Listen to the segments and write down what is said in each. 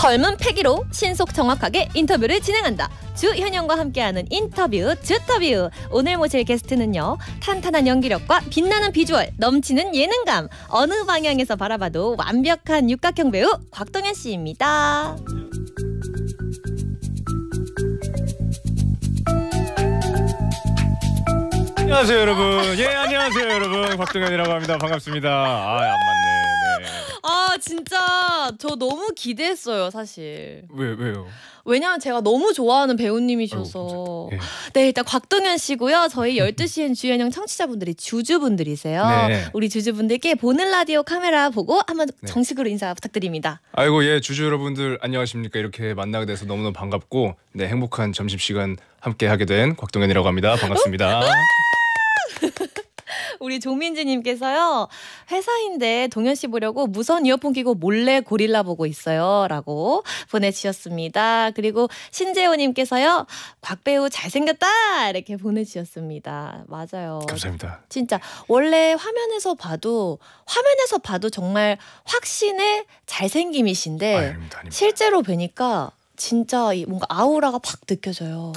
젊은 패기로 신속 정확하게 인터뷰를 진행한다. 주현영과 함께하는 인터뷰 주터뷰. 오늘 모실 게스트는요. 탄탄한 연기력과 빛나는 비주얼, 넘치는 예능감. 어느 방향에서 바라봐도 완벽한 육각형 배우 곽동현 씨입니다. 안녕하세요 여러분. 예 안녕하세요 여러분. 곽동현이라고 합니다. 반갑습니다. 아안 맞네. 진짜 저 너무 기대했어요, 사실. 왜 왜요? 왜냐면 제가 너무 좋아하는 배우님이셔서. 아이고, 예. 네. 일단 곽동현 씨고요. 저희 12시엔 주연형 청취자분들이 주주분들이세요. 네. 우리 주주분들께 보는 라디오 카메라 보고 한번 네. 정식으로 인사 부탁드립니다. 아이고, 예, 주주 여러분들 안녕하십니까? 이렇게 만나게 돼서 너무너무 반갑고 네, 행복한 점심 시간 함께 하게 된 곽동현이라고 합니다. 반갑습니다. 어? 우리 조민지님께서요, 회사인데 동현 씨 보려고 무선 이어폰 끼고 몰래 고릴라 보고 있어요. 라고 보내주셨습니다. 그리고 신재호님께서요, 곽배우 잘생겼다! 이렇게 보내주셨습니다. 맞아요. 감사합니다. 진짜, 원래 화면에서 봐도, 화면에서 봐도 정말 확신의 잘생김이신데, 아닙니다, 아닙니다. 실제로 뵈니까 진짜 뭔가 아우라가 팍 느껴져요.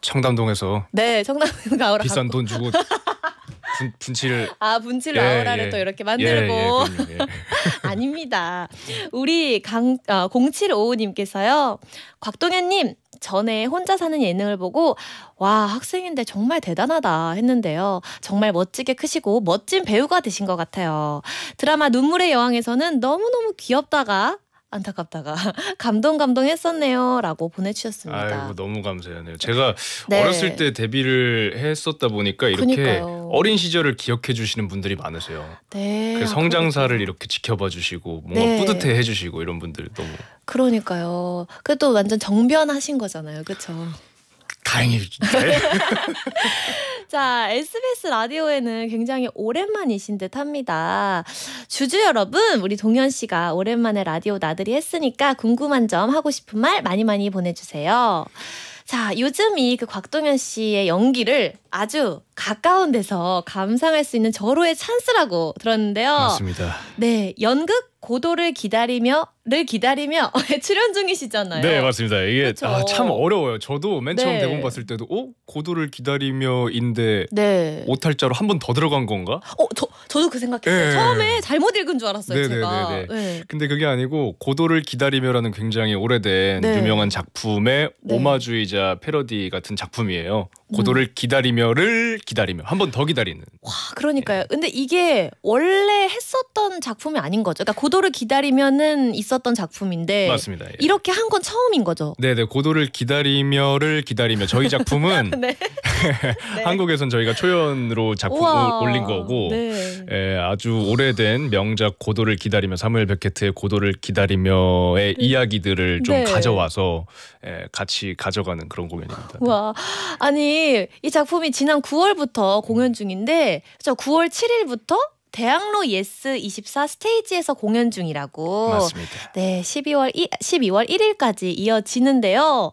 청담동에서 네 청담동 아우라 비싼 갖고. 돈 주고 분, 분칠 아 분칠 아우라를 예, 예, 또 이렇게 예, 예, 만들고 아닙니다. 우리 강 어, 0755님께서요. 곽동현님 전에 혼자 사는 예능을 보고 와 학생인데 정말 대단하다 했는데요. 정말 멋지게 크시고 멋진 배우가 되신 것 같아요. 드라마 눈물의 여왕에서는 너무너무 귀엽다가 안타깝다가 감동 감동했었네요라고 보내주셨습니다. 아이고 너무 감사해요. 제가 네. 어렸을 때 데뷔를 했었다 보니까 이렇게 그니까요. 어린 시절을 기억해 주시는 분들이 많으세요. 네. 그 성장사를 아, 이렇게 지켜봐 주시고 뭔가 네. 뿌듯해 해주시고 이런 분들 너무. 그러니까요. 그래도 완전 정변하신 거잖아요, 그렇죠? 다행이죠. 네. 자, SBS 라디오에는 굉장히 오랜만이신 듯 합니다. 주주 여러분, 우리 동현 씨가 오랜만에 라디오 나들이 했으니까 궁금한 점, 하고 싶은 말 많이 많이 보내주세요. 자, 요즘 이 그 곽동현 씨의 연기를 아주 가까운 데서 감상할 수 있는 절호의 찬스라고 들었는데요. 맞습니다. 네, 연극 고도를 기다리며 를 기다리며 어, 출연 중이시잖아요. 네 맞습니다. 이게 아, 참 어려워요. 저도 맨 처음 네. 대본 봤을 때도 어 고도를 기다리며인데 네. 오탈자로 한 번 더 들어간 건가? 어저 저도 그 생각했어요. 네. 처음에 잘못 읽은 줄 알았어요 네네네네. 네, 제가. 네, 네. 네. 근데 그게 아니고 고도를 기다리며라는 굉장히 오래된 유명한 작품의 오마주이자 패러디 같은 작품이에요. 고도를 기다리며를 기다리며 한 번 더 기다리는. 와, 그러니까요. 예. 근데 이게 원래 했었던 작품이 아닌 거죠. 그러니까 고도를 기다리면은 있었던 작품인데 맞습니다. 예. 이렇게 한 건 처음인 거죠. 네, 네. 고도를 기다리며를 기다리며 저희 작품은 네. 네. 한국에선 저희가 초연으로 작품 을 올린 거고 네. 예, 아주 오래된 명작 고도를 기다리며 사무엘 베케트의 고도를 기다리며의 네. 이야기들을 좀 네. 가져와서 예, 같이 가져가는 그런 공연입니다. 와, 아니 이 작품이 지난 9월부터 공연 중인데, 저 9월 7일부터 대학로 예스 24 스테이지에서 공연 중이라고. 맞습니다. 네, 12월 1, 12월 1일까지 이어지는데요.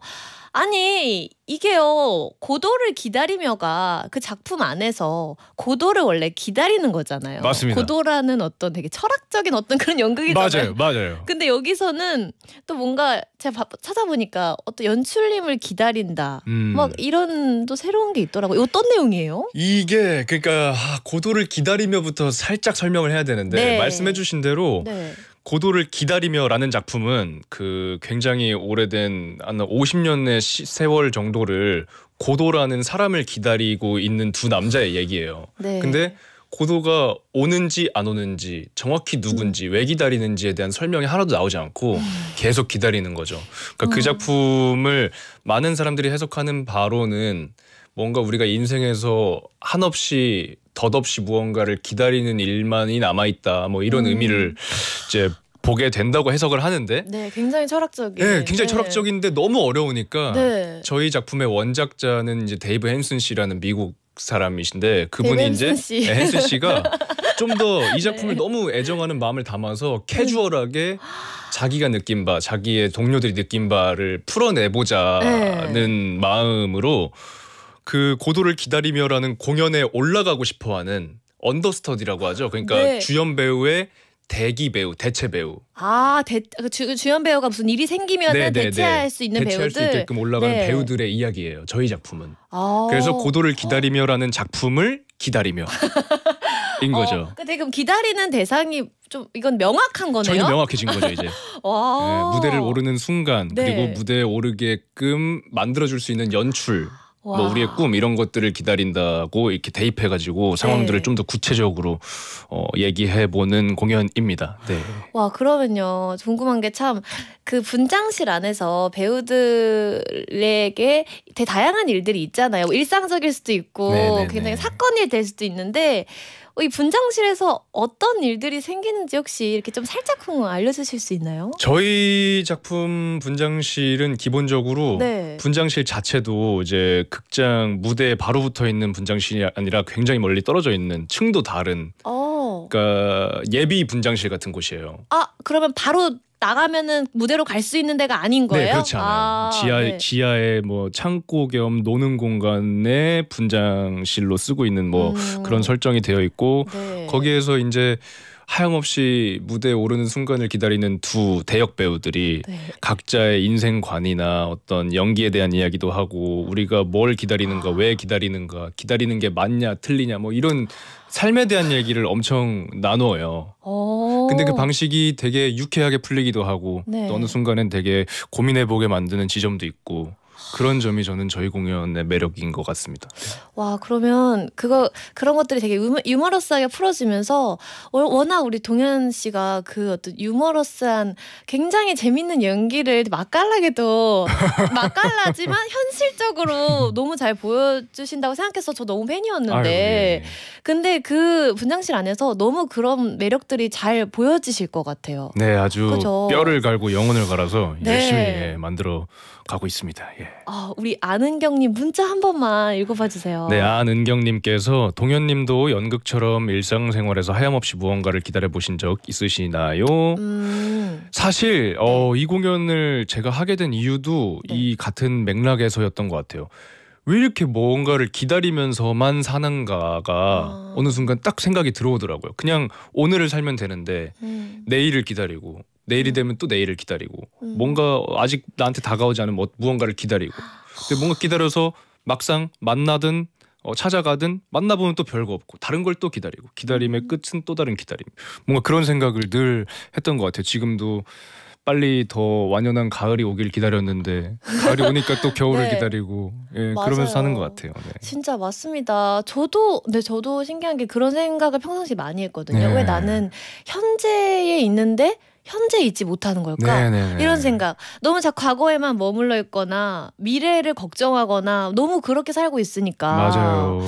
아니 이게요 고도를 기다리며가 그 작품 안에서 고도를 원래 기다리는 거잖아요. 맞습니다. 고도라는 어떤 되게 철학적인 어떤 그런 연극이잖아요. 맞아요, 맞아요. 근데 여기서는 또 뭔가 제가 찾아보니까 어떤 연출님을 기다린다 음. 막 이런 또 새로운 게 있더라고요. 어떤 내용이에요? 이게 그러니까 아, 고도를 기다리며부터 살짝 설명을 해야 되는데 네. 말씀해주신 대로. 네. 고도를 기다리며라는 작품은 그 굉장히 오래된 한 50년의 시, 세월 정도를 고도라는 사람을 기다리고 있는 두 남자의 얘기예요. 네. 근데 고도가 오는지 안 오는지 정확히 누군지 음. 왜 기다리는지에 대한 설명이 하나도 나오지 않고 계속 기다리는 거죠. 그러니까 그 음. 그 작품을 많은 사람들이 해석하는 바로는 뭔가 우리가 인생에서 한없이 덧없이 무언가를 기다리는 일만이 남아 있다. 뭐 이런 음. 의미를 이제 보게 된다고 해석을 하는데 네, 굉장히 철학적인. 네, 굉장히 네. 철학적인데 너무 어려우니까 네. 저희 작품의 원작자는 이제 데이브 헨슨 씨라는 미국 사람이신데 그분이 이제 헨슨, 씨. 네, 헨슨 씨가 좀 더이 네. 작품을 네. 너무 애정하는 마음을 담아서 캐주얼하게 자기가 느낀 바, 자기의 동료들이 느낀 바를 풀어내보자는 네. 마음으로 그 고도를 기다리며라는 공연에 올라가고 싶어하는 언더스터디라고 하죠. 그러니까 네. 주연 배우의 대기 배우, 대체 배우. 아, 대, 그 주, 주연 배우가 무슨 일이 생기면 네, 네, 네, 대체할 수 있는 대체할 배우들. 대체할 수 있게끔 올라가는 네. 배우들의 이야기예요. 저희 작품은. 아 그래서 고도를 기다리며라는 작품을 기다리며. 인 거죠. 어, 근데 그 그럼 기다리는 대상이 좀 이건 명확한 거네요. 전혀 명확해진 거죠 이제. 네, 무대를 오르는 순간 네. 그리고 무대에 오르게끔 만들어줄 수 있는 연출 와. 뭐 우리의 꿈 이런 것들을 기다린다고 이렇게 대입해 가지고 상황들을 네. 좀더 구체적으로 어, 얘기해 보는 공연입니다. 네. 와 그러면요 궁금한 게 참 그 분장실 안에서 배우들에게 되게 다양한 일들이 있잖아요. 뭐 일상적일 수도 있고 네네네. 네, 네. 굉장히 사건일 될 수도 있는데 이 분장실에서 어떤 일들이 생기는지 혹시 이렇게 좀살짝 알려주실 수 있나요? 저희 작품 분장실은 기본적으로 네. 분장실 자체도 이제 극장 무대에 바로 붙어 있는 분장실이 아니라 굉장히 멀리 떨어져 있는 층도 다른. 어. 그러니까 예비 분장실 같은 곳이에요. 아 그러면 바로 나가면은 무대로 갈 수 있는 데가 아닌 네, 거예요. 네, 그렇지 않아요. 아, 지하 네. 지하에 뭐 창고 겸 노는 공간에 분장실로 쓰고 있는 뭐 음. 그런 설정이 되어 있고 네. 거기에서 이제 하염없이 무대에 오르는 순간을 기다리는 두 대역 배우들이 네. 각자의 인생관이나 어떤 연기에 대한 이야기도 하고 우리가 뭘 기다리는가 아. 왜 기다리는가 기다리는 게 맞냐 틀리냐 뭐 이런 삶에 대한 얘기를 엄청 나누어요 오. 어. 근데 그 방식이 되게 유쾌하게 풀리기도 하고 네. 또 어느 순간엔 되게 고민해보게 만드는 지점도 있고 그런 점이 저는 저희 공연의 매력인 것 같습니다. 와 그러면 그거 그런 것들이 되게 유머, 러스하게 풀어지면서 워낙 우리 동현 씨가 그 어떤 유머러스한 굉장히 재밌는 연기를 맛깔나게도 맛깔나지만 현실적으로 너무 잘 보여주신다고 생각해서 저 너무 팬이었는데 아유, 예. 근데 그 분장실 안에서 너무 그런 매력들이 잘 보여지실 것 같아요. 네 아주 그죠? 뼈를 갈고 영혼을 갈아서 네. 열심히 예, 만들어 가고 있습니다. 예. 아, 우리 아는경님 문자 한 번만 읽어봐 주세요. 네, 아는경님께서 동현님도 연극처럼 일상생활에서 하염없이 무언가를 기다려 보신 적 있으시나요? 음... 사실 어, 네. 이 공연을 제가 하게 된 이유도 네. 이 같은 맥락에서였던 것 같아요. 왜 이렇게 뭔가를 기다리면서만 사는가가 아... 어느 순간 딱 생각이 들어오더라고요. 그냥 오늘을 살면 되는데 음... 내일을 기다리고 내일이 음. 되면 또 내일을 기다리고 음. 뭔가 아직 나한테 다가오지 않은 어, 무언가를 기다리고 근데 뭔가 기다려서 막상 만나든 어, 찾아가든 만나보면 또 별거 없고 다른 걸 또 기다리고 기다림의 음. 끝은 또 다른 기다림 뭔가 그런 생각을 늘 했던 것 같아요 지금도 빨리 더 완연한 가을이 오길 기다렸는데 가을이 오니까 또 겨울을 네. 기다리고 예, 그러면서 사는 것 같아요. 네. 진짜 맞습니다. 저도 네 저도 신기한 게 그런 생각을 평상시 많이 했거든요. 네. 왜 나는 현재에 있는데 현재 있지 못하는 걸까? 네네네. 이런 생각. 너무 자 과거에만 머물러 있거나 미래를 걱정하거나 너무 그렇게 살고 있으니까. 맞아요.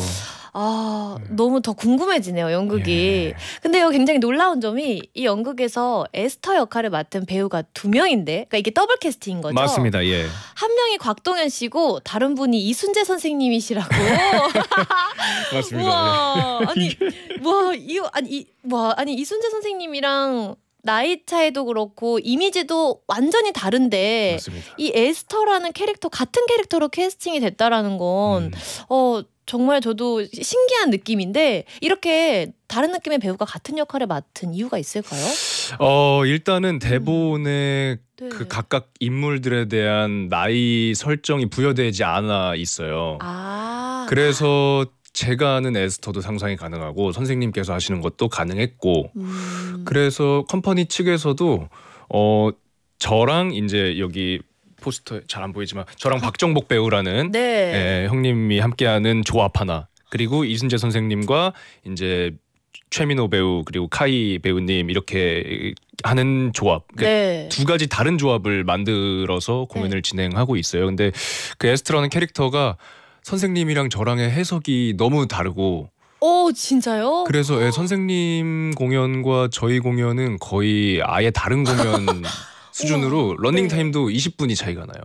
아, 네. 너무 더 궁금해지네요, 연극이. 예. 근데 이거 굉장히 놀라운 점이 이 연극에서 에스터 역할을 맡은 배우가 두 명인데, 그러니까 이게 더블 캐스팅인 거죠. 맞습니다, 예. 한 명이 곽동현 씨고 다른 분이 이순재 선생님이시라고. 맞습니다. 예. 와, 아니, 뭐, 이, 아니, 이, 뭐, 아니 이순재 선생님이랑 나이 차이도 그렇고 이미지도 완전히 다른데 맞습니다. 이 에스터라는 캐릭터 같은 캐릭터로 캐스팅이 됐다라는 건 음. 어, 정말 저도 신기한 느낌인데 이렇게 다른 느낌의 배우가 같은 역할을 맡은 이유가 있을까요? 어 일단은 대본에 음. 그 네. 그 각각 인물들에 대한 나이 설정이 부여되지 않아 있어요. 아. 그래서 제가 아는 에스터도 상상이 가능하고 선생님께서 하시는 것도 가능했고 음. 그래서 컴퍼니 측에서도 어 저랑 이제 여기 포스터 잘 안 보이지만 저랑 아. 박정복 배우라는 네. 예, 형님이 함께하는 조합 하나 그리고 이순재 선생님과 이제 최민호 배우 그리고 카이 배우님 이렇게 하는 조합 그 네. 두 가지 다른 조합을 만들어서 공연을 네. 진행하고 있어요. 근데 그 에스트라는 캐릭터가 선생님이랑 저랑의 해석이 너무 다르고 오 어, 진짜요? 그래서 예, 선생님 공연과 저희 공연은 거의 아예 다른 공연 수준으로 네. 러닝 타임도 20분이 차이가 나요.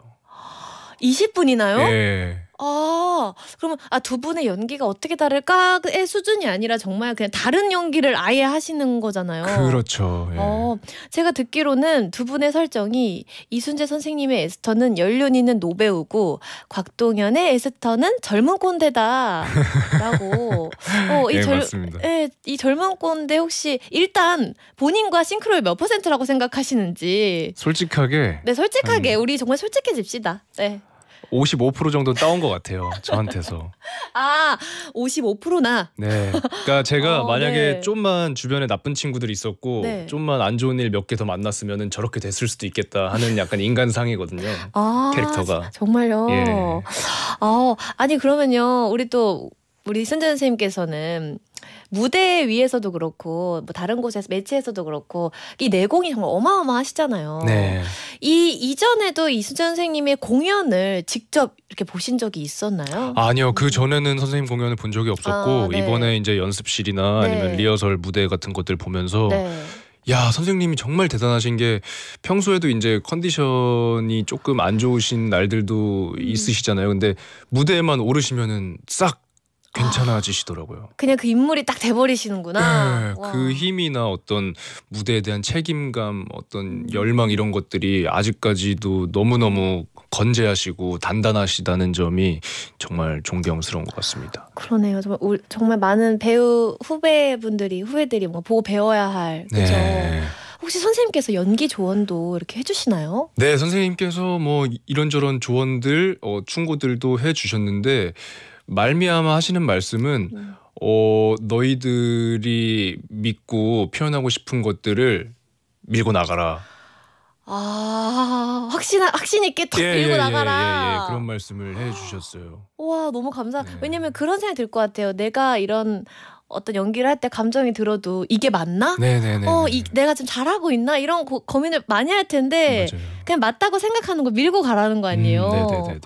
20분이나요? 예. 아, 그러면 아, 두 분의 연기가 어떻게 다를까의 수준이 아니라 정말 그냥 다른 연기를 아예 하시는 거잖아요. 그렇죠. 예. 어, 제가 듣기로는 두 분의 설정이 이순재 선생님의 에스터는 연륜 있는 노배우고 곽동현의 에스터는 젊은 꼰대다라고. 어, 이 네, 젊, 맞습니다. 예, 이 젊은 꼰대 혹시 일단 본인과 싱크로율 몇 퍼센트라고 생각하시는지. 솔직하게. 네, 솔직하게 한... 음. 우리 정말 솔직해집시다. 네. 55% 정도 따온 것 같아요. 저한테서. 아, 55%나. 네. 그러니까 제가 어, 만약에 네. 좀만 주변에 나쁜 친구들이 있었고 네. 좀만 안 좋은 일 몇 개 더 만났으면은 저렇게 됐을 수도 있겠다 하는 약간 인간상이거든요. 아, 캐릭터가. 정말요. 예. 아, 아니 그러면요. 우리 또 우리 순재 선생님께서는 무대 위에서도 그렇고 뭐 다른 곳에서 매치에서도 그렇고 이 내공이 정말 어마어마하시잖아요. 네. 이 이전에도 이수재 선생님의 공연을 직접 이렇게 보신 적이 있었나요? 아니요. 그 전에는 선생님 공연을 본 적이 없었고 아, 네. 이번에 이제 연습실이나 네. 아니면 리허설 무대 같은 것들 보면서 네. 야 선생님이 정말 대단하신 게 평소에도 이제 컨디션이 조금 안 좋으신 날들도 음. 있으시잖아요. 근데 무대에만 오르시면은 싹 괜찮아지시더라고요. 그냥 그 인물이 딱 돼버리시는구나. 네, 그 힘이나 어떤 무대에 대한 책임감, 어떤 열망 이런 것들이 아직까지도 너무너무 건재하시고 단단하시다는 점이 정말 존경스러운 것 같습니다. 그러네요. 정말, 우, 정말 많은 배우 후배분들이 후배들이 뭔 보고 배워야 할 네. 그죠. 네. 혹시 선생님께서 연기 조언도 이렇게 해주시나요? 네, 선생님께서 뭐 이런저런 조언들 어, 충고들도 해주셨는데 말미암아 하시는 말씀은 음. 어, 너희들이 믿고 표현하고 싶은 것들을 밀고 나가라. 아 확신 확신 있게 딱 예, 예, 밀고 예, 예, 나가라. 예, 예, 그런 말씀을 해주셨어요. 와 너무 감사. 네. 왜냐면 그런 생각이 들 것 같아요. 내가 이런 어떤 연기를 할 때 감정이 들어도 이게 맞나? 네네네. 네, 네, 어, 이, 내가 지금 잘하고 있나 이런 고, 고민을 많이 할 텐데. 맞아요. 그냥 맞다고 생각하는 거 밀고 가라는 거 음, 아니에요. 음,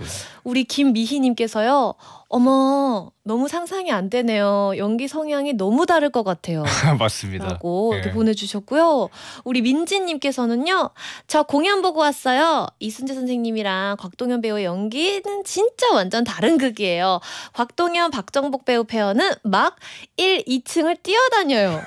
우리 김미희님께서요. 어머 너무 상상이 안 되네요. 연기 성향이 너무 다를 것 같아요. 맞습니다. 라고 이렇게 예. 보내주셨고요. 우리 민지님께서는요. 저 공연 보고 왔어요. 이순재 선생님이랑 곽동현 배우의 연기는 진짜 완전 다른 극이에요. 곽동현, 박정복 배우 페어는 막 1, 2층을 뛰어다녀요.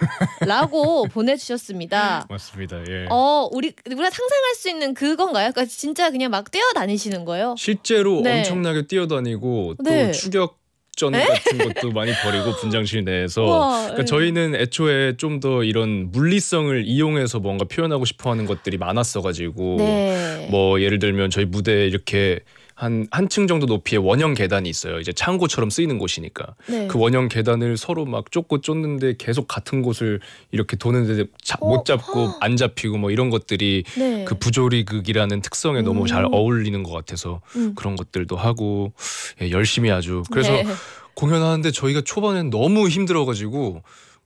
라고 보내주셨습니다. 맞습니다. 예. 어 우리 우리가 상상할 수 있는 그거 그런가요? 그러니까 진짜 그냥 막 뛰어다니시는 거예요? 실제로 네. 엄청나게 뛰어다니고 또 네. 추격 전 같은 것도 많이 버리고 분장실 내에서 우와, 그러니까 예. 저희는 애초에 좀 더 이런 물리성을 이용해서 뭔가 표현하고 싶어하는 것들이 많았어가지고 네. 뭐 예를 들면 저희 무대에 이렇게 한 한 층 정도 높이의 원형 계단이 있어요. 이제 창고처럼 쓰이는 곳이니까 네. 그 원형 계단을 서로 막 쫓고 쫓는데 계속 같은 곳을 이렇게 도는데 자, 어, 못 잡고 허. 안 잡히고 뭐 이런 것들이 네. 그 부조리극이라는 특성에 음. 너무 잘 음. 어울리는 것 같아서 음. 그런 것들도 하고 예, 열심히 아주 그래서 네. 공연하는데 저희가 초반엔 너무 힘들어가지고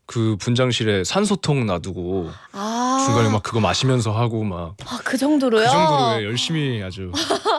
그 분장실에 산소통 놔두고 아. 중간에 막 그거 마시면서 하고 막그 아, 정도로요? 그 정도로 열심히 아주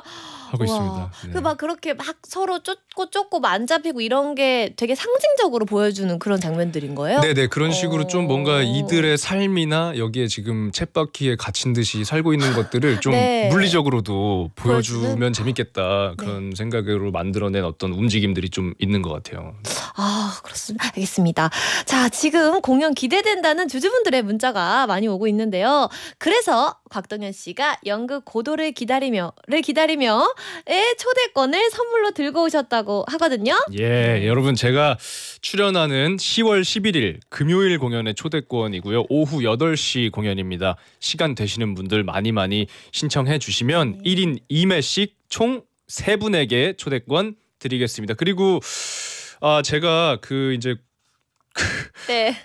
하고 있습니다. 그 네. 그막 그렇게 막 서로 쫓고 쫓고 안 잡히고 이런 게 되게 상징적으로 보여주는 그런 장면들인 거예요? 네네 그런 식으로 어... 좀 뭔가 어. 이들의 삶이나 여기에 지금 챗바퀴에 갇힌 듯이 살고 있는 것들을 좀 네. 물리적으로도 보여주면 그렇지 재밌겠다 그런 네. 생각으로 만들어낸 어떤 움직임들이 좀 있는 것 같아요. 아 그렇습니다. 알겠습니다. 자 지금 공연 기대된다는 주주분들의 문자가 많이 오고 있는데요. 그래서 박동현 씨가 연극 고도를 기다리며를 기다리며의 초대권을 선물로 들고 오셨다고 하거든요. 예, 네. 여러분 제가 출연하는 10월 11일 금요일 공연의 초대권이고요. 오후 8시 공연입니다. 시간 되시는 분들 많이 많이 신청해 주시면 네. 1인 2매씩 총 3분에게 초대권 드리겠습니다. 그리고 아 제가 그 이제 네.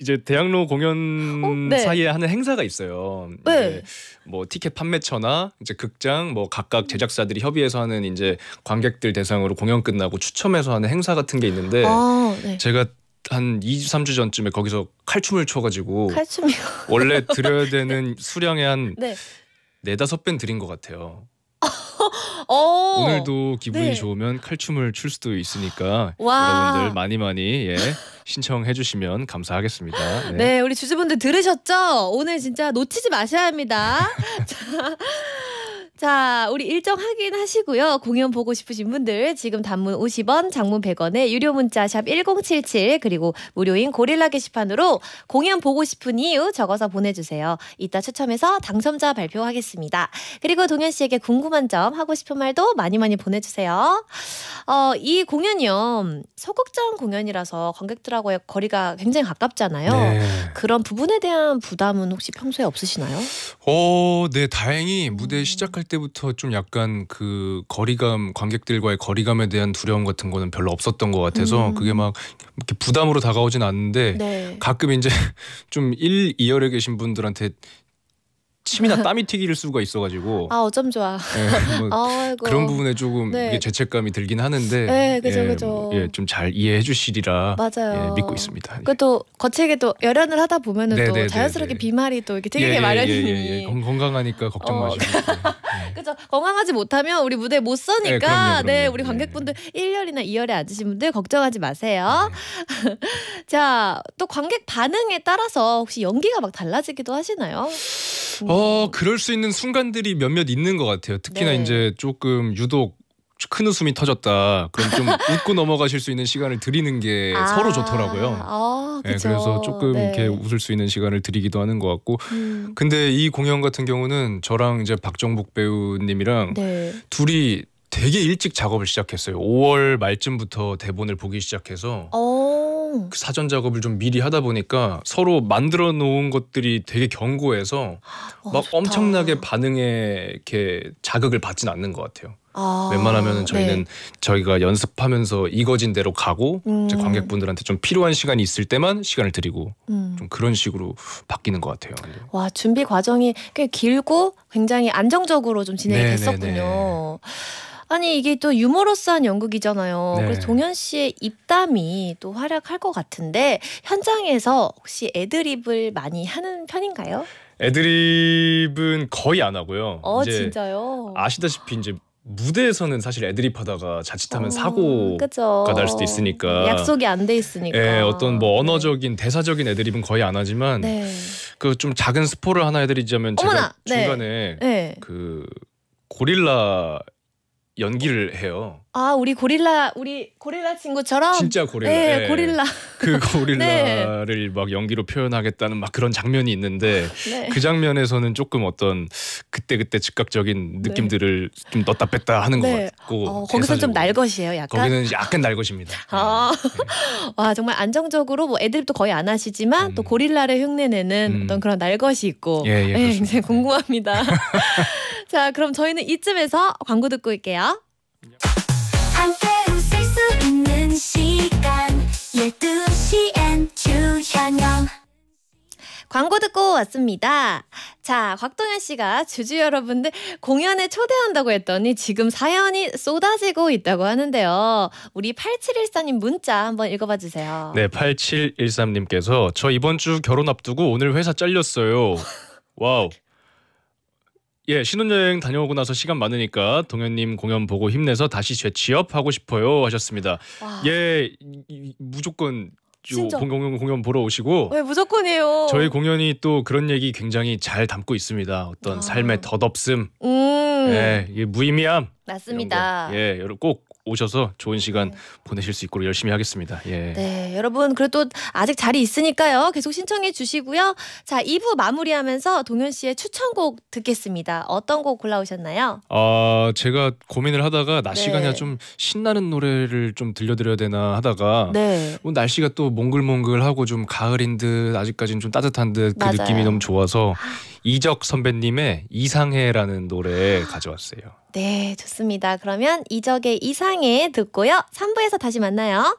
이제 대학로 공연 어? 네. 사이에 하는 행사가 있어요. 네. 뭐 티켓 판매처나 이제 극장 뭐 각각 음. 제작사들이 협의해서 하는 이제 관객들 대상으로 공연 끝나고 추첨해서 하는 행사 같은 게 있는데 아, 네. 제가 한 2주 3주 전쯤에 거기서 칼춤을 춰 가지고 칼춤이요. 원래 드려야 네. 되는 수량의 한 네. 네다섯 밴 드린 것 같아요. 어. 오늘도 기분이 네. 좋으면 칼춤을 출 수도 있으니까 와. 여러분들 많이 많이 예, 신청해 주시면 감사하겠습니다. 네. 네, 우리 주주분들 들으셨죠? 오늘 진짜 놓치지 마셔야 합니다. 자, 자, 우리 일정 확인하시고요. 공연 보고 싶으신 분들 지금 단문 50원, 장문 100원에 유료 문자 샵 1077 그리고 무료인 고릴라 게시판으로 공연 보고 싶은 이유 적어서 보내 주세요. 이따 추첨해서 당첨자 발표하겠습니다. 그리고 동현 씨에게 궁금한 점, 하고 싶은 말도 많이 많이 보내 주세요. 어, 이 공연이요. 소극장 공연이라서 관객들하고의 거리가 굉장히 가깝잖아요. 네. 그런 부분에 대한 부담은 혹시 평소에 없으시나요? 어, 네, 다행히 무대 음. 시작할 때부터 좀 약간 그 거리감 관객들과의 거리감에 대한 두려움 같은 거는 별로 없었던 것 같아서 음. 그게 막 이렇게 부담으로 다가오진 않는데 네. 가끔 이제 좀 1, 2열에 계신 분들한테 침이나 땀이 튀길 수가 있어가지고 아 어쩜 좋아 네, 뭐 그런 부분에 조금 네. 죄책감이 들긴 하는데 네 그죠 예, 그죠 뭐, 예, 좀 잘 이해해 주시리라 맞아요 예, 믿고 있습니다 예. 그것도 거칠게 또 열연을 하다 보면은 네, 또 자연스럽게 비말이 또 이렇게 예, 튀기게 마련이니 건강하니까 걱정 어. 마시고 그죠 건강하지 못하면 우리 무대 못 서니까 그럼요, 그럼요. 네, 우리 관객분들 1열이나2열에 앉으신 분들 걱정하지 마세요 네. 자또 관객 반응에 따라서 혹시 연기가 막 달라지기도 하시나요? 어, 어 그럴 수 있는 순간들이 몇몇 있는 것 같아요. 특히나 네. 이제 조금 유독 큰 웃음이 터졌다. 그럼 좀 웃고 넘어가실 수 있는 시간을 드리는 게아 서로 좋더라고요. 아, 네, 그래서 조금 네. 이렇게 웃을 수 있는 시간을 드리기도 하는 것 같고. 음. 근데 이 공연 같은 경우는 저랑 이제 박정북 배우님이랑 네. 둘이 되게 일찍 작업을 시작했어요. 5월 말쯤부터 대본을 보기 시작해서. 오. 어. 그 사전 작업을 좀 미리 하다 보니까 서로 만들어 놓은 것들이 되게 견고해서 와, 아, 막 좋다. 엄청나게 반응에 이렇게 자극을 받진 않는 것 같아요. 아, 웬만하면 저희는 네. 저희가 연습하면서 이거진 대로 가고 음. 관객분들한테 좀 필요한 시간이 있을 때만 시간을 드리고 음. 좀 그런 식으로 바뀌는 것 같아요. 네. 와 준비 과정이 꽤 길고 굉장히 안정적으로 좀 진행이 네, 네 됐었군요. 네. 아니 이게 또 유머러스한 연극이잖아요. 네. 그래서 종현 씨의 입담이 또 활약할 것 같은데 현장에서 혹시 애드립을 많이 하는 편인가요? 애드립은 거의 안 하고요. 어 진짜요? 아시다시피 이제 무대에서는 사실 애드립 하다가 자칫하면 어, 사고가 날 수도 있으니까 약속이 안 돼 있으니까 예, 어떤 뭐 언어적인 대사적인 애드립은 거의 안 하지만 네. 그좀 작은 스포를 하나 해드리자면 어머나! 제가 네. 중간에 네. 네. 그 고릴라 연기를 해요. 아 우리 고릴라 우리 고릴라 친구처럼 진짜 고릴라 네, 예. 고릴라 그 네. 고릴라를 네. 막 연기로 표현하겠다는 막 그런 장면이 있는데 네. 그 장면에서는 조금 어떤 그때 그때 즉각적인 네. 느낌들을 좀 넣다 뺐다 하는 것 네. 같고 어, 거기서 좀 날것이에요 약간 거기는 약간 날것입니다 아. 와 정말 안정적으로 뭐 애드립도 거의 안 하시지만 음. 또 고릴라를 흉내내는 음. 어떤 그런 날것이 있고 예, 예, 예 굉장히 궁금합니다 자 그럼 저희는 이쯤에서 광고 듣고 올게요. 함께 웃을 수 있는 시간 12시엔 주현영 광고 듣고 왔습니다. 자, 곽동현 씨가 주주 여러분들 공연에 초대한다고 했더니 지금 사연이 쏟아지고 있다고 하는데요. 우리 8714님 문자 한번 읽어봐 주세요. 네, 8713님께서 저 이번 주 결혼 앞두고 오늘 회사 잘렸어요. 와우. 예, 신혼여행 다녀오고 나서 시간 많으니까 동현님 공연 보고 힘내서 다시 재취업하고 싶어요 하셨습니다. 와. 예, 이, 이, 무조건 요 공연 공연 보러 오시고 왜 무조건이에요? 저희 공연이 또 그런 얘기 굉장히 잘 담고 있습니다. 어떤 아. 삶의 덧없음, 음. 예, 이 무의미함 맞습니다. 예, 여러분 꼭 오셔서 좋은 네. 시간 네. 보내실 수 있도록 열심히 하겠습니다. 예. 네, 여러분 그래도 아직 자리 있으니까요. 계속 신청해 주시고요. 자, 2부 마무리하면서 동현 씨의 추천곡 듣겠습니다. 어떤 곡 골라오셨나요? 아, 제가 고민을 하다가 낮 시간에 네. 좀 신나는 노래를 좀 들려드려야 되나 하다가 네. 오늘 뭐 날씨가 또 몽글몽글하고 좀 가을인 듯 아직까지는 좀 따뜻한 듯 그 느낌이 너무 좋아서 아. 이적 선배님의 이상해라는 노래 가져왔어요. 네, 좋습니다. 그러면 이적의 이상해 듣고요. 3부에서 다시 만나요.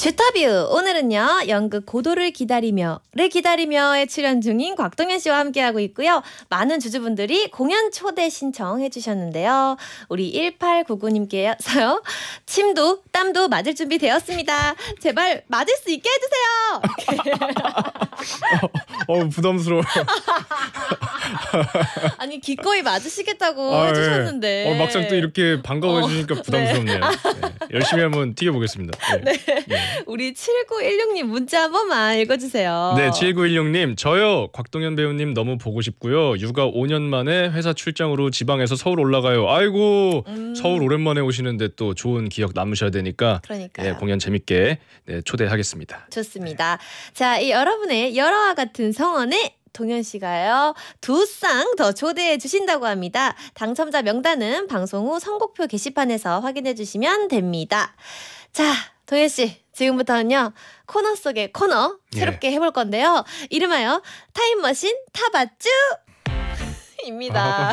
주터뷰 오늘은요 연극 고도를 기다리며를 기다리며에 출연 중인 곽동현 씨와 함께하고 있고요 많은 주주분들이 공연 초대 신청해 주셨는데요 우리 1899님께서요 침도 땀도 맞을 준비 되었습니다 제발 맞을 수 있게 해주세요 어, 어, 부담스러워 아니 기꺼이 맞으시겠다고 아, 예. 해주셨는데 네. 어, 막상 또 이렇게 반가워해 어, 주니까 네. 부담스럽네요 네. 네. 열심히 한번 튀겨보겠습니다 예. 네. 예. 우리 7916님 문자 한 번만 읽어주세요. 네, 7916님 저요 곽동현 배우님 너무 보고 싶고요. 육아 5년 만에 회사 출장으로 지방에서 서울 올라가요. 아이고 음. 서울 오랜만에 오시는데 또 좋은 기억 남으셔야 되니까. 그러니까 네, 공연 재밌게 네, 초대하겠습니다. 좋습니다. 자, 이 여러분의 여러와 같은 성원에 동현 씨가요 두 쌍 더 초대해 주신다고 합니다. 당첨자 명단은 방송 후 선곡표 게시판에서 확인해 주시면 됩니다. 자, 동현 씨 지금부터는요 코너 속의 코너 예. 새롭게 예. 해볼 건데요. 이름하여 타임머신 타바쭈입니다.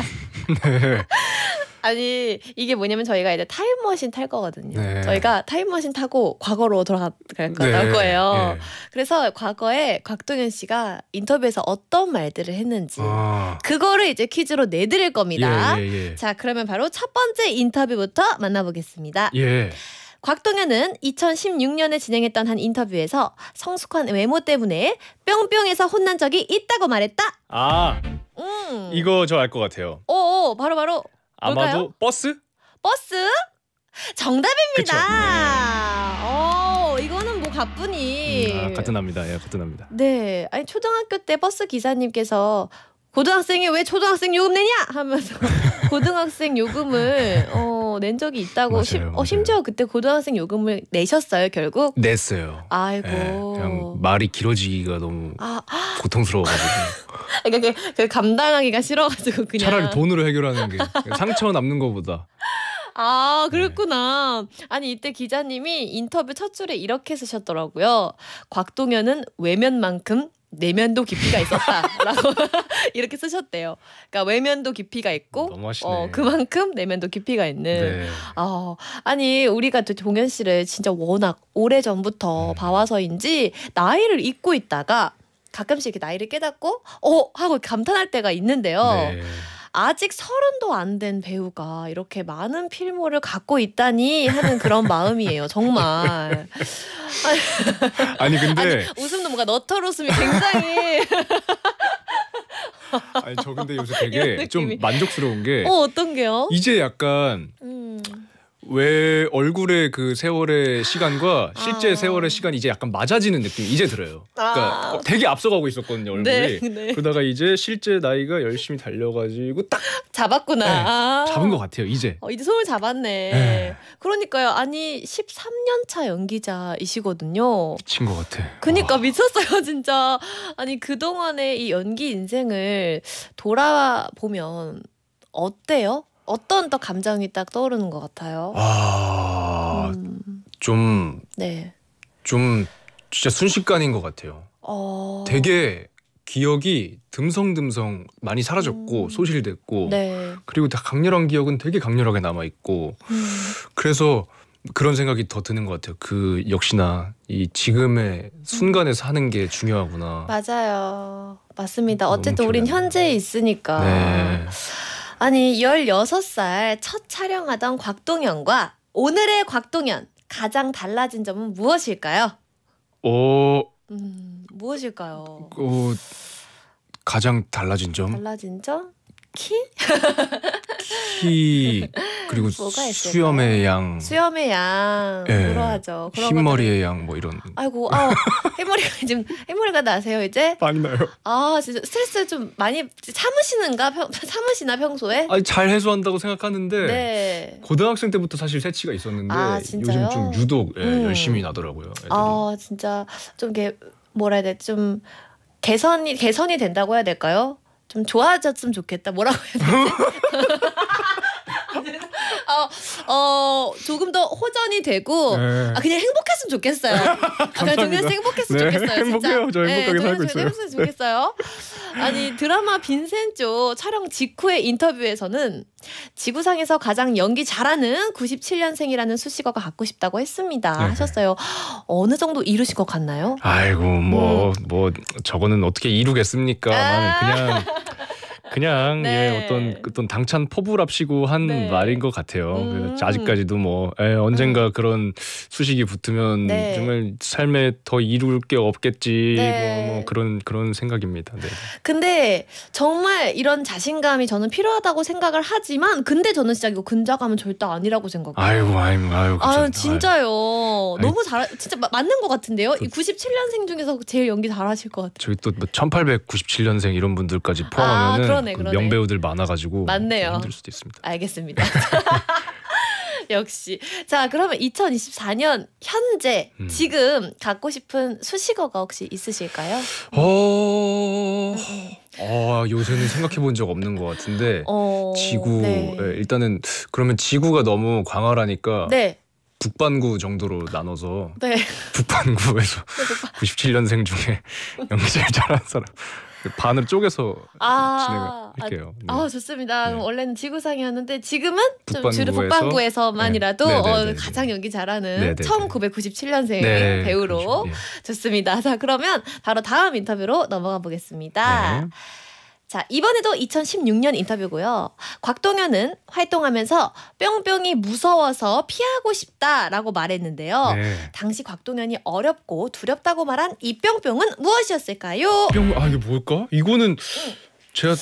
아, 네. 아니 이게 뭐냐면 저희가 이제 타임머신 탈 거거든요. 네. 저희가 타임머신 타고 과거로 돌아갈 네. 거예요. 네. 그래서 과거에 곽동현 씨가 인터뷰에서 어떤 말들을 했는지 아. 그거를 이제 퀴즈로 내드릴 겁니다. 예, 예, 예. 자 그러면 바로 첫 번째 인터뷰부터 만나보겠습니다. 예. 곽동현은 2016년에 진행했던 한 인터뷰에서 성숙한 외모 때문에 뿅뿅에서 혼난 적이 있다고 말했다. 아, 음. 이거 저 알 것 같아요. 오, 어, 어, 바로 바로. 아마도 뭘까요? 버스? 버스? 정답입니다. 오, 어, 이거는 뭐가뿐이 음, 아, 같은 합니다. 예, 같은 합니다. 네, 아니 초등학교 때 버스 기사님께서 고등학생이 왜 초등학생 요금 내냐 하면서 고등학생 요금을 어, 낸 적이 있다고 맞아요, 심, 어, 심지어 그때 고등학생 요금을 내셨어요 결국 냈어요. 아이고 네, 그냥 말이 길어지기가 너무 아, 아. 고통스러워가지고 그러니까 그, 그 감당하기가 싫어가지고 그냥 차라리 돈으로 해결하는 게 상처 남는 것보다 아, 그랬구나. 네. 아니, 이때 기자님이 인터뷰 첫 줄에 이렇게 쓰셨더라고요. 곽동현은 외면만큼 내면도 깊이가 있었다라고 이렇게 쓰셨대요. 그러니까 외면도 깊이가 있고 어, 그만큼 내면도 깊이가 있는. 네. 어, 아니 우리가 동현 씨를 진짜 워낙 오래 전부터 음. 봐와서인지 나이를 잊고 있다가 가끔씩 이렇게 나이를 깨닫고 어 하고 감탄할 때가 있는데요. 네. 아직 서른도 안 된 배우가 이렇게 많은 필모를 갖고 있다니 하는 그런 마음이에요. 정말. 아니 근데 아니, 웃음도 뭔가 너털 웃음이 굉장히 아니 저 근데 요새 되게 좀 만족스러운 게 어, 어떤 게요? 이제 약간 음. 왜 얼굴의 그 세월의 시간과 실제 아. 세월의 시간이 이제 약간 맞아지는 느낌이 이제 들어요. 그러니까 아. 어, 되게 앞서가고 있었거든요 얼굴이. 네, 네. 그러다가 이제 실제 나이가 열심히 달려가지고 딱 잡았구나. 네, 아. 잡은 것 같아요 이제. 어, 이제 손을 잡았네. 네. 그러니까요. 아니 13년 차 연기자이시거든요. 미친 것 같아. 그니까 와. 미쳤어요 진짜. 아니 그 동안의 이 연기 인생을 돌아보면 어때요? 어떤 또 감정이 딱 떠오르는 것 같아요. 아, 음. 좀, 네. 좀 진짜 순식간인 것 같아요. 어... 되게 기억이 듬성듬성 많이 사라졌고 음... 소실됐고 네. 그리고 다 강렬한 기억은 되게 강렬하게 남아 있고 음... 그래서 그런 생각이 더 드는 것 같아요. 그 역시나 이 지금의 순간에 사는 게 중요하구나. 맞아요. 맞습니다. 어쨌든 우린 현재에 있으니까. 네. 아니 16살 첫 촬영하던 곽동현과 오늘의 곽동현 가장 달라진 점은 무엇일까요? 어. 음, 무엇일까요? 어, 가장 달라진 점? 달라진 점? 키? 키 그리고 수염의 양 수염의 양 예. 그러하죠 흰머리의 양 뭐 이런 아이고 아 흰머리가 지금 흰머리가 나세요 이제 많이 나요 아 진짜 스트레스 좀 많이 참으시는가 평, 참으시나 평소에 아니 잘 해소한다고 생각하는데 네. 고등학생 때부터 사실 새치가 있었는데 아, 요즘 좀 유독 예, 음. 열심히 나더라고요 애들이. 아 진짜 좀 이게 뭐라 해야 돼 좀 개선이 개선이 된다고 해야 될까요? 좀 좋아졌으면 좋겠다. 뭐라고 해야 되지? 어, 어, 조금 더 호전이 되고 네. 아 그냥 행복했으면 좋겠어요. 아, 그냥 동현 씨 행복했으면 네, 좋겠어요. 행복해요. 저 네, 행복하게 살고 있어요. 행복했으면 좋겠어요. 아니 드라마 빈센조 촬영 직후의 인터뷰에서는 지구상에서 가장 연기 잘하는 97년생이라는 수식어가 갖고 싶다고 했습니다. 네. 하셨어요. 어느 정도 이루신 것 같나요? 아이고 뭐뭐 음. 뭐 저거는 어떻게 이루겠습니까? 아~ 그냥 그냥 네. 예, 어떤 어떤 당찬 포부랍시고 한 네. 말인 것 같아요. 음. 그래서 아직까지도 뭐 에, 예, 언젠가 음. 그런 수식이 붙으면 네. 정말 삶에 더 이룰 게 없겠지 뭐, 네. 뭐, 그런 그런 생각입니다. 네. 근데 정말 이런 자신감이 저는 필요하다고 생각을 하지만 근데 저는 진짜 이거 근자감은 절대 아니라고 생각해요. 아이고 아이고 아이고. 그렇죠. 아유 진짜요. 아유. 너무 잘 진짜 맞는 것 같은데요. 그, 97년생 중에서 제일 연기 잘하실 것 같아요. 저희또 1897년생 뭐 이런 분들까지 아, 포함하면은 아, 네, 그러네, 그러네 명배우들 많아가지고 맞네요. 힘들 수도 있습니다. 알겠습니다. 역시. 자, 그러면 2024년 현재 음. 지금 갖고 싶은 수식어가 혹시 있으실까요? 어. 아, 요새는 생각해 본적 없는 것 같은데 어... 지구 네. 네, 일단은 그러면 지구가 너무 광활하니까 네. 북반구 정도로 나눠서 네. 북반구에서 97년생 중에 영재를 잘한 사람 반을 쪼개서 아, 진행할게요. 아, 네. 아, 좋습니다. 네. 원래는 지구상이었는데 지금은 북반구에서, 주로 네. 북반구에서만이라도 네, 네, 네. 어, 가장 연기 잘하는 1997년생 배우로 그렇죠. 좋습니다. 자 그러면 바로 다음 인터뷰로 넘어가 보겠습니다. 자, 이번에도 2016년 인터뷰고요. 곽동현은 활동하면서 뿅뿅이 무서워서 피하고 싶다라고 말했는데요. 네. 당시 곽동현이 어렵고 두렵다고 말한 이 뿅뿅은 무엇이었을까요? 뿅, 아 이게 뭘까? 이거는 음. 제가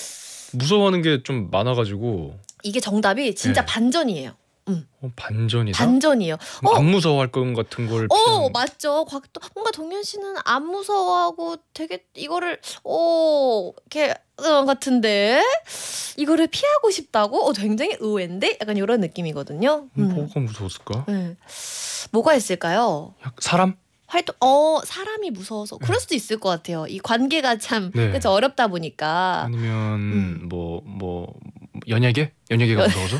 무서워하는 게 좀 많아가지고 이게 정답이 진짜 네. 반전이에요. 음. 어, 반전이다. 반전이에요. 어. 안 무서워할 것 같은 걸. 어 맞죠. 곽 뭔가 동현 씨는 안 무서워하고 되게 이거를 오 어, 이렇게 어, 같은데 이거를 피하고 싶다고 어, 굉장히 의외인데 약간 이런 느낌이거든요. 음. 뭐가 무서웠을까? 네. 뭐가 있을까요? 사람? 활동 어 사람이 무서워서 네. 그럴 수도 있을 것 같아요. 이 관계가 참 네. 그쵸 어렵다 보니까 아니면 뭐뭐 음. 뭐, 뭐 연예계? 연예계가 네. 무서워서?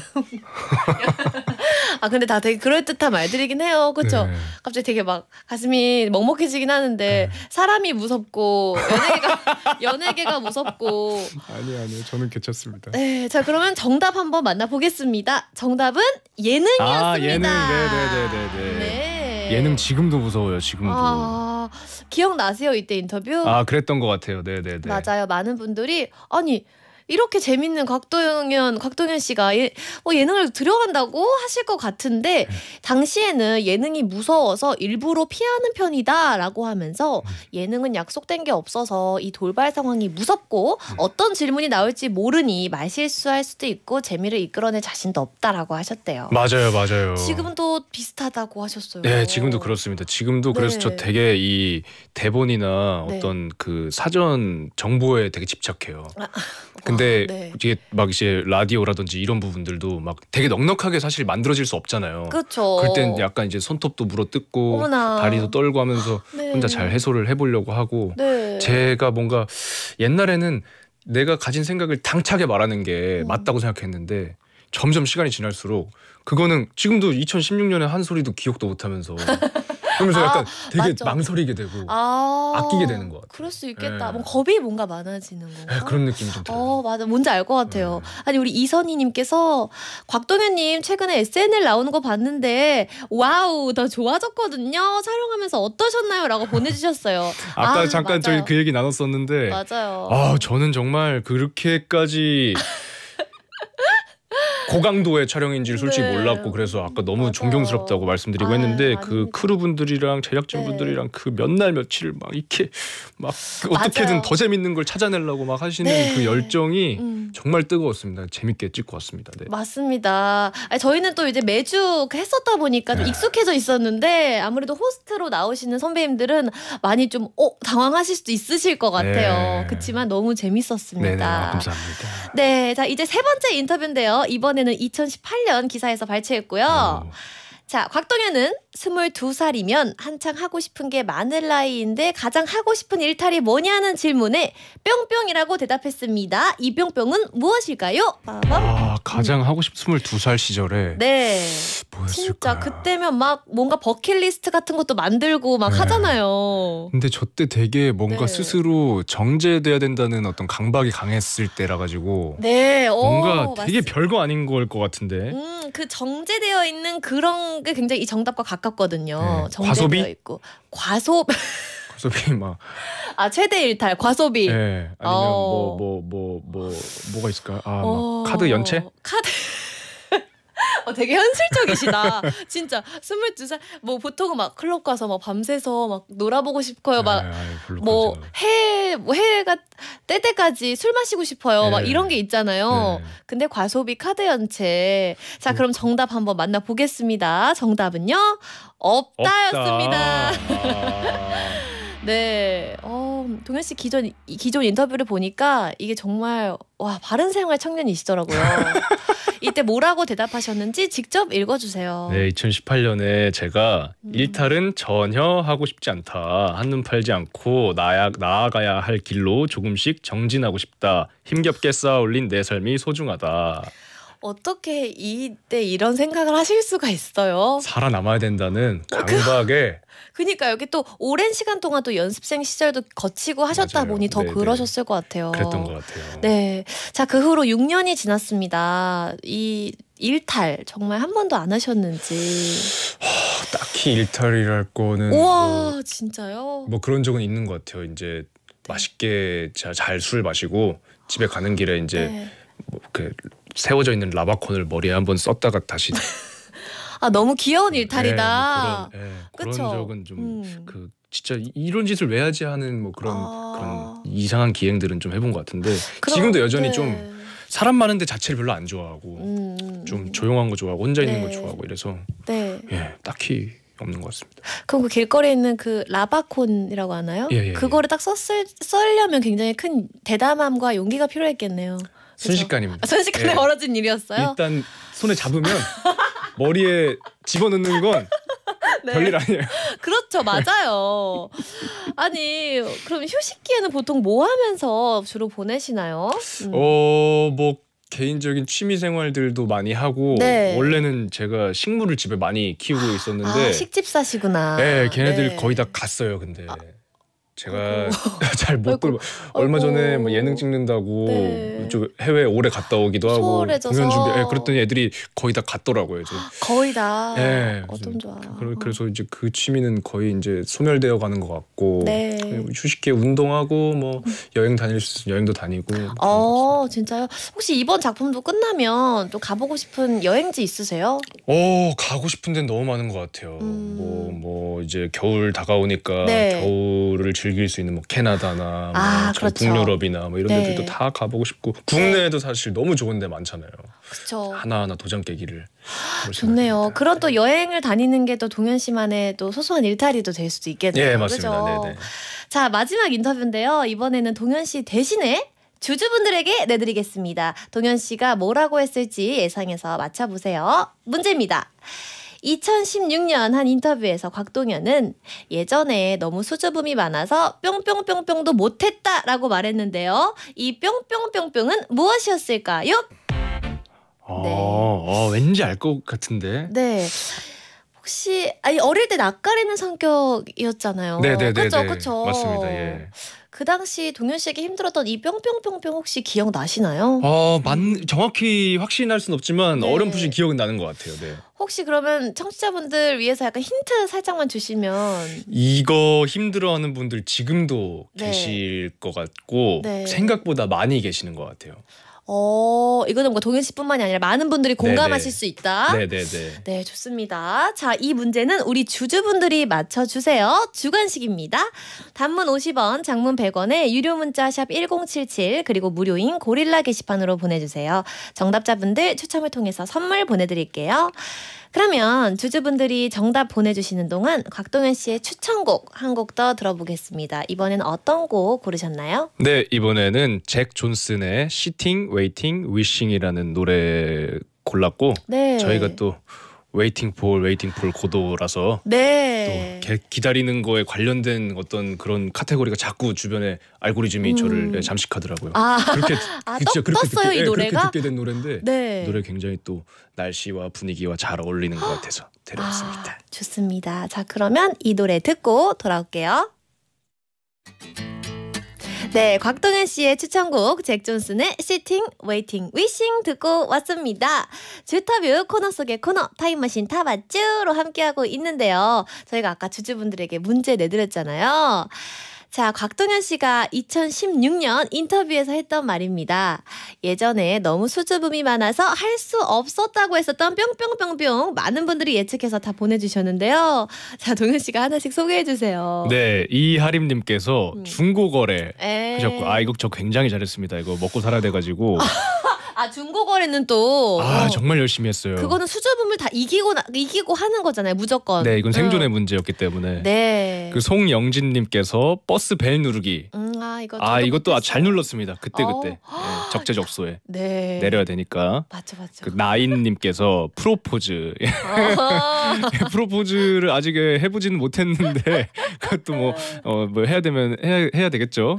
아 근데 다 되게 그럴듯한 말들이긴 해요. 그렇죠? 네. 갑자기 되게 막 가슴이 먹먹해지긴 하는데 네. 사람이 무섭고 연예계가 연예계가 무섭고 아니 아니요 저는 괜찮습니다. 네, 자 그러면 정답 한번 만나보겠습니다. 정답은 예능이었습니다. 아 예능, 네네네네. 네. 예능 지금도 무서워요. 지금도. 아, 기억나세요 이때 인터뷰? 아 그랬던 것 같아요. 네네네. 맞아요. 많은 분들이 아니 이렇게 재밌는 곽도현 곽도현 씨가 예, 뭐 예능을 들어간다고 하실 것 같은데 네. 당시에는 예능이 무서워서 일부러 피하는 편이다라고 하면서 음. 예능은 약속된 게 없어서 이 돌발 상황이 무섭고 음. 어떤 질문이 나올지 모르니 말실수할 수도 있고 재미를 이끌어낼 자신도 없다라고 하셨대요. 맞아요, 맞아요. 지금도 비슷하다고 하셨어요. 네, 지금도 그렇습니다. 지금도 네. 그래서 저 되게 이 대본이나 네. 어떤 그 사전 정보에 되게 집착해요. 아, 근데 아, 네. 이게 막 이제 라디오라든지 이런 부분들도 막 되게 넉넉하게 사실 만들어질 수 없잖아요. 그렇죠. 그땐 약간 이제 손톱도 물어뜯고 어머나. 다리도 떨고 하면서 아, 네. 혼자 잘 해소를 해보려고 하고 네. 제가 뭔가 옛날에는 내가 가진 생각을 당차게 말하는 게 음. 맞다고 생각했는데 점점 시간이 지날수록 그거는 지금도 2016년에 한 소리도 기억도 못하면서 그러면서 아, 약간 되게 맞죠. 망설이게 되고 아, 끼게 되는 것 같아요. 그럴 수 있겠다. 네. 뭐 겁이 뭔가 많아지는 건가? 네, 그런 느낌이 좀 들어요. 어, 맞아. 뭔지 알 것 같아요. 네. 아니 우리 이선희님께서 곽동현님 최근에 SNL 나오는 거 봤는데 와우 더 좋아졌거든요. 촬영하면서 어떠셨나요?라고 보내주셨어요. 아까 아, 잠깐 맞아요. 저희 그 얘기 나눴었는데 맞아요. 아 저는 정말 그렇게까지 고강도의 촬영인지를 솔직히 네. 몰랐고 그래서 아까 너무 맞아 존경스럽다고 말씀드리고 아, 했는데 아그 크루분들이랑 제작진분들이랑 네. 그몇 날 며칠 막 이렇게 막 어떻게든 더 재밌는 걸 찾아내려고 막 하시는 네. 그 열정이 음. 정말 뜨거웠습니다. 재밌게 찍고 왔습니다. 네. 맞습니다. 아니, 저희는 또 이제 매주 그 했었다 보니까 좀 네. 익숙해져 있었는데 아무래도 호스트로 나오시는 선배님들은 많이 좀 어, 당황하실 수도 있으실 것 같아요. 네. 그렇지만 너무 재밌었습니다. 네네, 네. 아, 감사합니다. 네, 자 이제 세 번째 인터뷰인데요. 이번 이번에는 2018년 기사에서 발췌했고요. 오. 어. 자, 곽동현은 2 2 살이면 한창 하고 싶은 게 많을 나이인데 가장 하고 싶은 일탈이 뭐냐는 질문에 뿅뿅이라고 대답했습니다. 이 뿅뿅은 무엇일까요? 아, 가장 하고 싶은2 2살 시절에 네. 뭐였을까요? 진짜 그때면 막 뭔가 버킷리스트 같은 것도 만들고 막 네. 하잖아요. 근데 저 때 되게 뭔가 네. 스스로 정제돼야 된다는 어떤 강박이 강했을 때라 가지고 네. 뭔가 되게 맞 별거 아닌 걸 것 같은데. 음, 그 정제되어 있는 그런 게 굉장히 이 정답과 가깝 가깝거든요. 네. 과소비 있고 과소 과소비 막 아 최대 일탈 과소비. 네. 아니면 뭐 뭐 뭐 뭐 뭐, 어. 뭐, 뭐, 뭐 가 있을까요? 아 어... 카드 연체? 카드 어, 되게 현실적이시다. 진짜 22살 뭐 보통은 막 클럽 가서 막 밤새서 막 놀아보고 싶어요. 막 뭐해뭐 네, 뭐 해가 때 때까지 술 마시고 싶어요. 네. 막 예. 이런 게 있잖아요. 네. 근데 과소비 카드 연체. 자, 그럼 정답 한번 만나 보겠습니다. 정답은요. 없다였습니다. 없다. 아... 네. 어, 동현 씨 기존 기존 인터뷰를 보니까 이게 정말 와 바른 생활 청년이시더라고요. 이때 뭐라고 대답하셨는지 직접 읽어주세요. 네, 2018년에 제가 음. 일탈은 전혀 하고 싶지 않다. 한눈 팔지 않고 나야, 나아가야 할 길로 조금씩 정진하고 싶다. 힘겹게 쌓아올린 내 삶이 소중하다. 어떻게 이때 이런 생각을 하실 수가 있어요? 살아남아야 된다는 그, 그 강박에. 그니까 여기 또 오랜 시간 동안 또 연습생 시절도 거치고 하셨다 맞아요. 보니 더 네네. 그러셨을 것 같아요. 그랬던 것 같아요. 네, 자 그 후로 6년이 지났습니다. 이 일탈 정말 한 번도 안 하셨는지. 딱히 일탈이랄 거는. 우와 뭐, 진짜요? 뭐 그런 적은 있는 것 같아요. 이제 네. 맛있게 잘 술 마시고 집에 가는 길에 이제 네. 뭐그 세워져 있는 라바콘을 머리에 한번 썼다가 다시 아 너무 귀여운 네, 일탈이다. 네, 뭐 그런, 네, 그런 적은 좀그 음. 그 진짜 이런 짓을 왜 하지 하는 뭐 그런 아... 그런 이상한 기행들은 좀 해본 것 같은데 그럼, 지금도 여전히 네. 좀 사람 많은데 자체를 별로 안 좋아하고 음... 음 좀 음. 조용한 거 좋아하고 혼자 있는 거 네. 좋아하고 이래서 네. 예 딱히 없는 것 같습니다. 그럼 그 길거리에 있는 그 라바콘이라고 하나요? 예, 예, 예. 그거를 딱 썼을 쓰려면 굉장히 큰 대담함과 용기가 필요했겠네요. 순식간입니다. 아, 순식간에 예. 벌어진 일이었어요. 일단 손에 잡으면 머리에 집어넣는 건 네. 별일 아니에요. 그렇죠, 맞아요. 아니 그럼 휴식기에는 보통 뭐 하면서 주로 보내시나요? 음. 어뭐 개인적인 취미 생활들도 많이 하고 네. 원래는 제가 식물을 집에 많이 키우고 아, 있었는데 아, 식집사시구나. 네, 예, 걔네들 네. 거의 다 갔어요. 근데 아, 제가 잘 못끌고 얼마 전에 뭐 예능 찍는다고 네. 이쪽 해외 오래 갔다 오기도 하고 소홀해져서. 공연 준비 예, 그랬더니 애들이 거의 다 갔더라고요. 이제. 거의 다. 예. 어쩜 좋아. 그래- 어. 그래서 이제 그 취미는 거의 이제 소멸되어 가는 것 같고 네. 예, 뭐 휴식기에 운동하고 뭐 여행 다닐 수 있으면 여행도 다니고 어 진짜요? 혹시 이번 작품도 끝나면 또 가보고 싶은 여행지 있으세요? 어 가고 싶은 데는 너무 많은 것 같아요. 음. 뭐뭐 뭐 이제 겨울 다가오니까 네. 겨울을 즐길 수 있는 뭐 캐나다나 뭐 아, 그렇죠. 북유럽이나 뭐 이런 네. 데들도 다 가보고 싶고 국내에도 사실 너무 좋은 데 많잖아요. 그렇죠. 하나하나 도장 깨기를. 좋네요. 네. 그런 또 여행을 다니는 게 또 동현 씨만의 또 소소한 일탈이도 될 수도 있겠네요. 예, 맞습니다. 네, 자 마지막 인터뷰인데요. 이번에는 동현 씨 대신에 주주분들에게 내드리겠습니다. 동현 씨가 뭐라고 했을지 예상해서 맞춰보세요. 문제입니다. 2016년 한 인터뷰에서 곽동현은 예전에 너무 수줍음이 많아서 뿅뿅뿅뿅도 못했다라고 말했는데요. 이 뿅뿅뿅뿅은 무엇이었을까요? 아, 네. 아 왠지 알 것 같은데. 네. 혹시 아니 어릴 때 낯가리는 성격이었잖아요. 네네네. 그렇죠, 네. 그렇죠. 맞습니다. 예. 그 당시 동현 씨에게 힘들었던 이 뿅뿅뿅뿅 혹시 기억나시나요? 어, 맞, 정확히 확신할 순 없지만 네. 어렴풋이 기억은 나는 것 같아요. 네. 혹시 그러면 청취자분들 위해서 약간 힌트 살짝만 주시면 이거 힘들어하는 분들 지금도 네. 계실 것 같고 네. 생각보다 많이 계시는 것 같아요. 어, 이거는 뭐 동현 씨뿐만이 아니라 많은 분들이 네, 공감하실 네네. 수 있다. 네네네. 네, 네. 네, 좋습니다. 자, 이 문제는 우리 주주분들이 맞춰주세요. 주관식입니다. 단문 50원, 장문 100원에 유료 문자 샵 1077, 그리고 무료인 고릴라 게시판으로 보내주세요. 정답자분들 추첨을 통해서 선물 보내드릴게요. 그러면 주주분들이 정답 보내주시는 동안 곽동현 씨의 추천곡 한 곡 더 들어보겠습니다. 이번엔 어떤 곡 고르셨나요? 네, 이번에는 잭 존슨의 Sitting, Waiting, Wishing이라는 노래 골랐고 네. 저희가 또 웨이팅 폴 웨이팅 폴 고도라서 네. 또 개, 기다리는 거에 관련된 어떤 그런 카테고리가 자꾸 주변에 알고리즘이 음. 저를 네, 잠식하더라고요. 아. 그렇게 아, 진짜 그렇게 떴어요 듣게, 이 예, 노래가 그렇게 듣게 된 노래인데 네. 노래 굉장히 또 날씨와 분위기와 잘 어울리는 것 같아서 아, 데려왔습니다. 아, 좋습니다. 자 그러면 이 노래 듣고 돌아올게요. 네, 곽동현 씨의 추천곡 잭 존슨의 시팅, 웨이팅, 위싱 듣고 왔습니다. 주타뷰 코너 속의 코너 타임머신 타바쭈로 함께하고 있는데요. 저희가 아까 주주분들에게 문제 내드렸잖아요. 자, 곽동현 씨가 2016년 인터뷰에서 했던 말입니다. 예전에 너무 수줍음이 많아서 할 수 없었다고 했었던 뿅뿅뿅뿅 많은 분들이 예측해서 다 보내주셨는데요. 자, 동현 씨가 하나씩 소개해주세요. 네, 이하림님께서 음. 중고거래 에이. 하셨고, 아 이거 저 굉장히 잘했습니다. 이거 먹고 살아야 돼가지고. 아 중고거래는 또. 아 어. 정말 열심히 했어요. 그거는 수줍음을 다 이기고 나, 이기고 하는 거잖아요 무조건. 네 이건 생존의 응. 문제였기 때문에. 네. 그 송영진님께서 버스 벨 누르기. 음, 아 이거. 아 이것도 아, 잘 눌렀습니다. 그때 어. 그때 네, 적재적소에 네. 내려야 되니까. 맞죠 맞죠. 그 나인님께서 프로포즈. 어. 프로포즈를 아직 해보지는 못했는데 그것도 뭐, 어, 뭐 해야 되면 해야, 해야 되겠죠.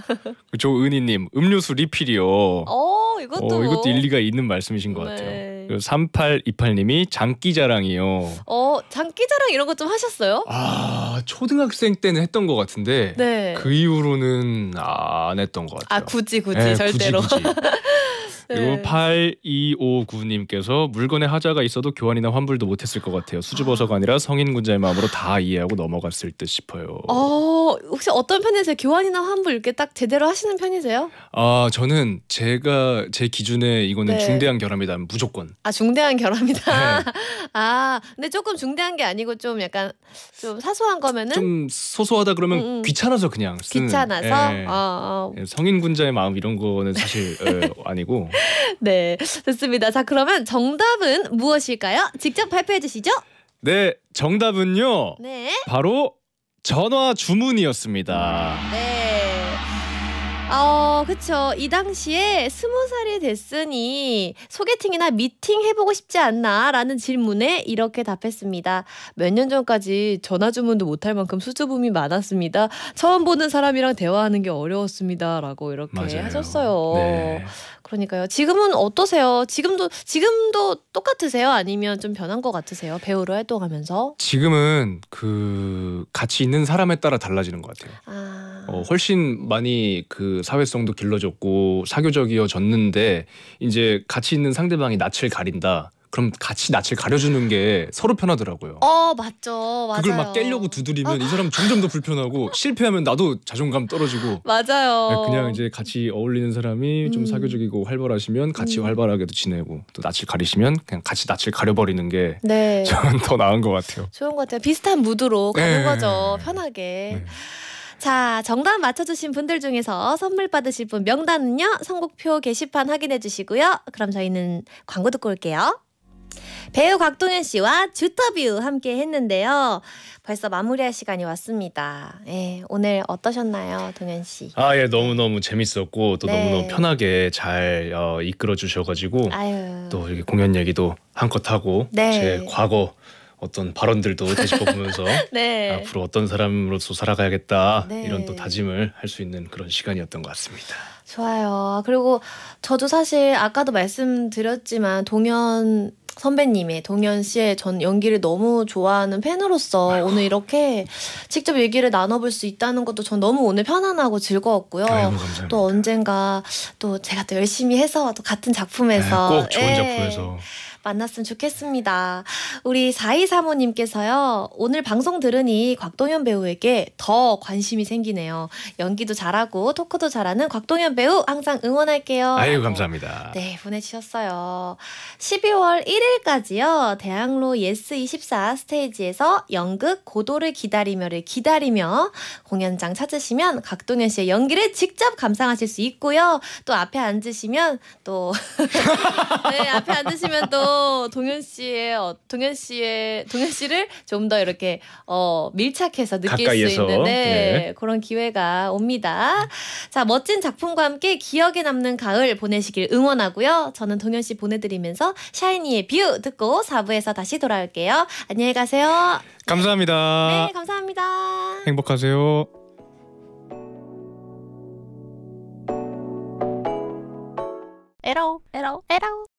그 조은희님 음료수 리필이요. 어 이것도. 어, 이것도 일리 일리가 있는 말씀이신 것 같아요. 네. 3828님이 장기자랑이요. 어, 장기자랑 이런 거 좀 하셨어요? 아, 초등학생 때는 했던 것 같은데 네. 그 이후로는 안 했던 것 아, 같아요. 아, 굳이 굳이 네, 절대로. 굳이, 굳이. 그리고 8259님께서 물건에 하자가 있어도 교환이나 환불도 못했을 것 같아요. 수줍어서가 아니라 성인군자의 마음으로 다 이해하고 넘어갔을 듯 싶어요. 어, 혹시 어떤 편이세요? 교환이나 환불 이렇게 딱 제대로 하시는 편이세요? 아 저는 제가 제 기준에 이거는 네. 중대한 결함이다 무조건. 아 중대한 결함이다. 네. 아 근데 조금 중대한 게 아니고 좀 약간 좀 사소한 거면은 좀 소소하다 그러면 음, 음. 귀찮아서 그냥 쓰는. 귀찮아서 예. 어, 어. 성인군자의 마음 이런 거는 사실 예, 아니고 네, 좋습니다. 자, 그러면 정답은 무엇일까요? 직접 발표해 주시죠. 네, 정답은요. 네. 바로 전화 주문이었습니다. 네. 어, 그쵸. 이 당시에 스무 살이 됐으니 소개팅이나 미팅 해보고 싶지 않나? 라는 질문에 이렇게 답했습니다. 몇 년 전까지 전화 주문도 못할 만큼 수줍음이 많았습니다. 처음 보는 사람이랑 대화하는 게 어려웠습니다. 라고 이렇게 맞아요. 하셨어요. 네. 그러니까요. 지금은 어떠세요? 지금도 지금도 똑같으세요? 아니면 좀 변한 것 같으세요? 배우로 활동하면서? 지금은 그 같이 있는 사람에 따라 달라지는 것 같아요. 아... 어, 훨씬 많이 그 사회성도 길러졌고 사교적이어졌는데 이제 같이 있는 상대방이 낯을 가린다. 그럼 같이 낯을 가려주는 게 서로 편하더라고요. 어 맞죠. 맞아요. 그걸 막 깨려고 두드리면 아. 이 사람 점점 더 불편하고 실패하면 나도 자존감 떨어지고. 맞아요. 네, 그냥 이제 같이 어울리는 사람이 좀 음. 사교적이고 활발하시면 같이 음. 활발하게도 지내고 또 낯을 가리시면 그냥 같이 낯을 가려버리는 게 네. 저는 더 나은 것 같아요. 좋은 것 같아요. 비슷한 무드로 가는 네. 거죠. 네. 편하게. 네. 자, 정답 맞춰주신 분들 중에서 선물 받으실 분 명단은요, 선곡표 게시판 확인해 주시고요. 그럼 저희는 광고 듣고 올게요. 배우 곽동현 씨와 주터뷰 함께 했는데요. 벌써 마무리할 시간이 왔습니다. 예, 오늘 어떠셨나요, 동현 씨? 아, 예, 너무너무 재밌었고 또 네. 너무너무 편하게 잘 어, 이끌어 주셔 가지고 또 이렇게 공연 얘기도 한껏 하고 네. 제 과거 어떤 발언들도 되짚어보면서 네. 앞으로 어떤 사람으로서 살아가야겠다 네. 이런 또 다짐을 할 수 있는 그런 시간이었던 것 같습니다. 좋아요. 그리고 저도 사실 아까도 말씀드렸지만 동현 선배님의 동현 씨의 전 연기를 너무 좋아하는 팬으로서 아이 오늘 이렇게 직접 얘기를 나눠볼 수 있다는 것도 전 너무 오늘 편안하고 즐거웠고요. 아이또 언젠가 또 제가 또 열심히 해서 또 같은 작품에서 네, 꼭 좋은 예. 작품에서 만났으면 좋겠습니다. 우리 4235님께서요. 오늘 방송 들으니 곽동현 배우에게 더 관심이 생기네요. 연기도 잘하고 토크도 잘하는 곽동현 배우 항상 응원할게요. 아유 감사합니다. 네 보내주셨어요. 12월 1일까지요. 대학로 예스24 스테이지에서 연극 고도를 기다리며를 기다리며 공연장 찾으시면 곽동현 씨의 연기를 직접 감상하실 수 있고요. 또 앞에 앉으시면 또 네, 앞에 앉으시면 또더 동현 씨의 어, 동현 씨의 동현 씨를 좀 더 이렇게 어, 밀착해서 느낄 가까이에서. 수 있는 네, 예. 그런 기회가 옵니다. 자 멋진 작품과 함께 기억에 남는 가을 보내시길 응원하고요. 저는 동현 씨 보내드리면서 샤이니의 뷰 듣고 4부에서 다시 돌아올게요. 안녕히 가세요. 감사합니다. 네 감사합니다. 행복하세요. 에러 에러 에러